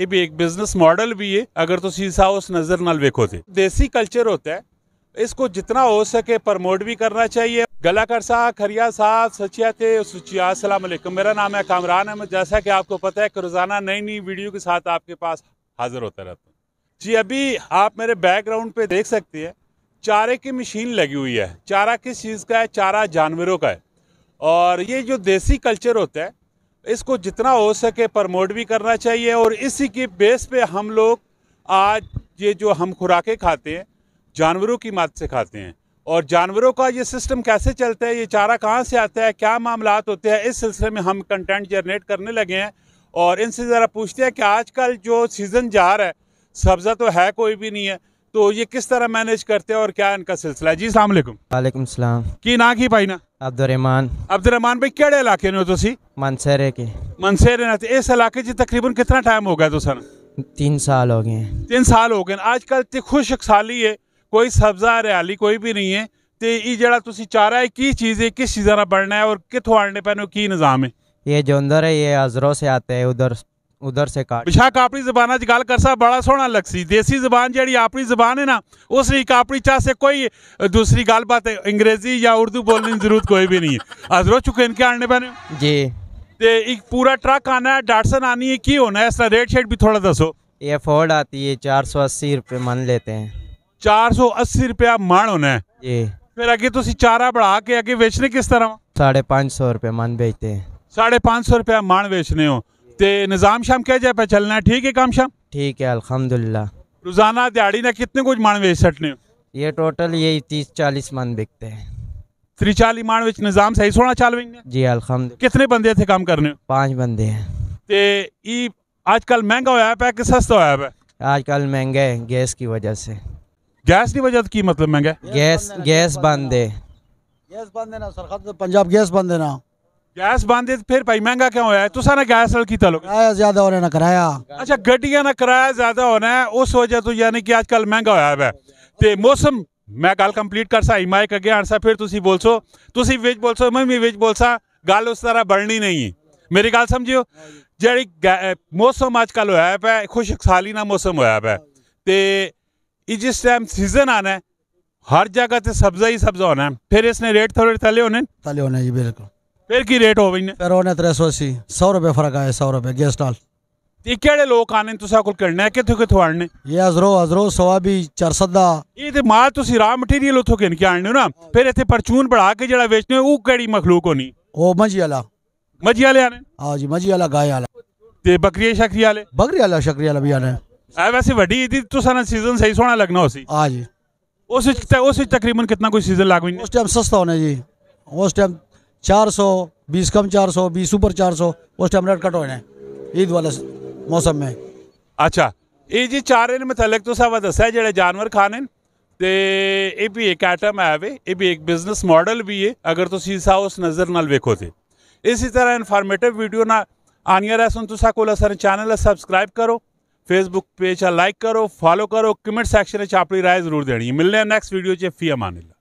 ये भी एक बिजनेस मॉडल भी है अगर ਤੁਸੀਂ तो ਸਾ उस नजर ਨਾਲ थे देसी कल्चर होता है इसको जितना हो सके प्रमोट भी करना चाहिए गलाकर साहब खरिया साहब सचियाते सलामकुम मेरा नाम है कामरान अहमद जैसा कि आपको पता है कि रोज़ाना नई नई वीडियो के साथ आपके पास हाजिर होता रहता हूँ जी अभी आप मेरे बैकग्राउंड पे देख सकते हैं चारे की मशीन लगी हुई है चारा किस चीज़ का है चारा जानवरों का है और ये जो देसी कल्चर होता है इसको जितना हो सके प्रमोट भी करना चाहिए और इसी के बेस पे हम लोग आज ये जो हम खुराकें खाते हैं जानवरों की मदद से खाते हैं और जानवरों का ये सिस्टम कैसे चलता है ये चारा कहाँ से आता है क्या मामला होते हैं इस सिलसिले में हम कंटेंट जनरेट करने लगे हैं और इनसे ज़रा पूछते हैं कि आजकल जो सीज़न जा रहा है सब्ज़ा तो है कोई भी नहीं है तो ये किस तरह मैनेज करते हैं और क्या इनका सिलसिला है जी सलामकुम वालेकुम सलाम की ना की भाई ना ਅਬਦੁਰਰਹਿਮਾਨ ਅਬਦੁਰਰਹਿਮਾਨ ਭਾਈ ਕਿਹੜੇ ਇਲਾਕੇ ਨੂੰ ਤੁਸੀਂ ਮਨਸੇਰੇ ਕੇ ਮਨਸੇਰੇ ਨਾਲ ਇਸ ਇਲਾਕੇ 'ਚ ਤਕਰੀਬਨ ਕਿੰਨਾ ਟਾਈਮ ਹੋ ਗਿਆ ਤੁਸਾਂ तीन साल हो गए हैं तीन साल हो गए आज कल तो खुशक साली है कोई सब्जा हरियाली कोई भी नहीं है तो ये जरा तुम चारा है की चीज़ है किस चीज़ ना बढ़ना है और कितों आने पैनों की निज़ाम है ये जो अंदर है ये अजरों से आते ਉਧਰ ਸੇ ਕਾਟ ਬਿਸ਼ੱਕ ਆਪਣੀ ਜ਼ਬਾਨਾਂ 'ਚ ਗੱਲ ਕਰਸਾ ਬੜਾ ਸੋਹਣਾ ਲੱਗਸੀ ਦੇਸੀ ਜ਼ਬਾਨ ਜਿਹੜੀ ਆਪਣੀ ਜ਼ਬਾਨ ਹੈ ਨਾ ਉਸ ਲਈ ਆਪਣੀ ਚਾਹ ਸੇ ਕੋਈ ਦੂਸਰੀ ਗੱਲਬਾਤ अंग्रेजी या उर्दू बोलने की जरूरत कोई भी नहीं है हजरो चुके इनके आने पैने जी ते एक पूरा ट्रक आना है डाटसन आनी है की होना है इसका रेट शेट भी थोड़ा दसो ये फोर्ड आती है चार सौ अस्सी रुपये मन लेते हैं चार सौ अस्सी रुपया मन होना है जी फिर अगे तो चारा बढ़ा के अगे बेचने किस तरह साढ़े पाँच सौ रुपये मन बेचते हैं साढ़े पाँच सौ रुपया मन बेचने हो निजाम शाम कह जाए ਜਾਏ चलना है ठीक है काम शाम ठीक है अल्हम्दुलिल्लाह रोजाना दिहाड़ी ना कितने कुछ मान बेच सटने ये टोटल यही तीस चालीस मान बिकते हैं त्रिचाली मान बेच निजाम सही सोना चाल विंग जी अल्हम्दुलिल्लाह कितने बंदे थे काम करने पाँच पांच बंदे हैं ते आजकल महंगा होया पे कि सस्ता होया पे आजकल महंगे है गैस की वजह से गैस की वजह की मतलब महंगा गैस गैस बंद है गैस बंद है ना सरकार तो पंजाब गैस बंद है ना ਗੈਸ ਬੰਦ है ਫਿਰ ਭਾਈ ਮਹਿੰਗਾ ਕਿਉਂ ਹੋਇਆ ਤੁਸੀਂ तुसा ਗੈਸ ਨਾਲ ਕੀਤਾ ਲੋਕ ਆਇਆ ਜ਼ਿਆਦਾ ਹੋਣਾ ਨਾ ਕਰਾਇਆ ਅੱਛਾ ਗੱਡੀਆਂ ਦਾ ਕਰਾਇਆ ਜ਼ਿਆਦਾ ਹੋਣਾ ਉਸ ਵਜ੍ਹਾ ਤੋਂ ਯਾਨੀ ਕਿ ਅੱਜ ਕੱਲ ਮਹਿੰਗਾ ਹੋਇਆ ਹੈ ਤੇ ਮੌਸਮ ਮੈਂ ਗੱਲ ਕੰਪਲੀਟ ਕਰ ਸਾਈ ਮਾਈਕ ਅੱਗੇ ਆਂਸਾ ਫਿਰ ਤੁਸੀਂ ਬੋਲਸੋ ਤੁਸੀਂ ਵਿੱਚ ਬੋਲਸੋ ਮੈਂ ਵੀ ਵਿੱਚ ਬੋਲਸਾ ਗੱਲ ਉਸ ਤਰ੍ਹਾਂ ਬਣਨੀ ਨਹੀਂ ਹੈ ਮੇਰੀ ਗੱਲ ਸਮਝਿਓ ਜਿਹੜੀ ਮੌਸਮ ਅੱਜ ਕੱਲ ਹੋਇਆ ਹੈ ਖੁਸ਼ਖਸਾਲੀ ਨਾ ਮੌਸਮ ਹੋਇਆ ਹੈ ਤੇ ਇਹ ਜਿਸ ਟਾਈਮ ਸੀਜ਼ਨ ਆਣਾ ਹਰ ਜਗ੍ਹਾ ਤੇ ਸਬਜ਼ਾ ਹੀ ਸਬਜ਼ਾ ਹੋਣਾ ਹੈ ਫਿਰ ਇਸਨੇ ਰੇਟ ਥੋੜੇ ਥੱਲੇ ਹੋਣੇ ਥੱਲੇ ਹੋਣਾ ਜੀ ਬਿਲਕੁਲ ਫਿਰ ਕੀ ਰੇਟ ਹੋਵੇ ਨੇ ਫਿਰ ਉਹਨੇ 380 100 ਰੁਪਏ ਫਰਕ ਆਇਆ 100 ਰੁਪਏ ਗੈਸ ਨਾਲ ਇਹ ਕਿਹੜੇ ਲੋਕ ਆਣੇ ਤੁਸੀਂ ਕੋਲ ਕਰਨਾ ਕਿੱਥੋਂ ਕਿੱਥੋਂ ਆਣੇ ਇਹ ਹਜ਼ਰੋ ਹਜ਼ਰੋ ਸਵਾਬੀ 400 ਦਾ ਇਹ ਤੇ ਮਾਲ ਤੁਸੀਂ ਰਾ ਮਟੀਰੀਅਲ ਉਥੋਂ ਕਿਨ ਕੇ ਆਣੇ ਹੋ ਨਾ ਫਿਰ ਇੱਥੇ ਪਰਚੂਨ ਬੜਾ ਕੇ ਜਿਹੜਾ ਵੇਚਨੇ ਉਹ ਕਿਹੜੀ ਮਖਲੂਕ ਹੋਣੀ ਉਹ ਮੱਝੀ ਵਾਲਾ ਮੱਝੀ ਵਾਲੇ ਆਣੇ ਹਾਂ ਜੀ ਮੱਝੀ ਵਾਲਾ ਗਾਇ ਵਾਲਾ ਤੇ ਬੱਕਰੀ ਸ਼ਕਰੀ ਵਾਲੇ ਬੱਕਰੀ ਵਾਲਾ ਸ਼ਕਰੀ ਵਾਲਾ ਵੀ ਆਣੇ ਆ ਵੈਸੇ ਵੱਡੀ ਇਹਦੀ ਤੁਸਾਂ ਨਾ ਸੀਜ਼ਨ ਸਹੀ ਸੋਹਣਾ ਲੱਗਣਾ ਹੋਸੀ ਹਾਂ ਜੀ ਉਸ ਵਿੱਚ ਉਸ ਵਿੱਚ ਤਕਰੀਬਨ ਕਿੰਨਾ ਕੋਈ ਸੀਜ਼ਨ ਲੱਗ ਵੀ ਉਸ ਟਾਈਮ ਸਸਤਾ ਹੋਣਾ ਜੀ ਉਸ ਟਾਈਮ चार सौ बीस कम चार सौ बीस ऊपर चार सौ उस टाइम रेट कट होने ईद वाले मौसम में अच्छा ਇਹ ਜੀ ਚਾਰੇ ਦੇ ਮੁਤਲਕ ਤੁਸੀਂ ਵਾ ਦੱਸਿਆ ਜਿਹੜੇ ਜਾਨਵਰ ਖਾਣੇ ਤੇ ਇਹ ਵੀ ਇੱਕ ਆਈਟਮ ਹੈ ਵੇ ਇਹ ਵੀ ਇੱਕ ਬਿਜ਼ਨਸ ਮਾਡਲ ਵੀ ਹੈ ਅਗਰ ਤੁਸੀਂ ਸਾ ਉਸ ਨਜ਼ਰ ਨਾਲ ਵੇਖੋ ਤੇ ਇਸੇ ਤਰ੍ਹਾਂ ਇਨਫੋਰਮੇਟਿਵ ਵੀਡੀਓ ਨਾ ਆਨੀਆ ਰਸਨ ਤੁਸੀਂ ਕੋਲ ਅਸਰ ਚੈਨਲ ਸਬਸਕ੍ਰਾਈਬ ਕਰੋ ਫੇਸਬੁੱਕ ਪੇਜ ਆ ਲਾਈਕ ਕਰੋ ਫਾਲੋ ਕਰੋ ਕਮੈਂਟ ਸੈਕਸ਼ਨ ਵਿੱਚ ਆਪਣੀ رائے ਜ਼ਰੂਰ ਦੇਣੀ ਮਿਲਨੇ ਨੈਕਸਟ ਵੀਡੀਓ 'ਚ ਫੀ ਅਮਾਨਿਲ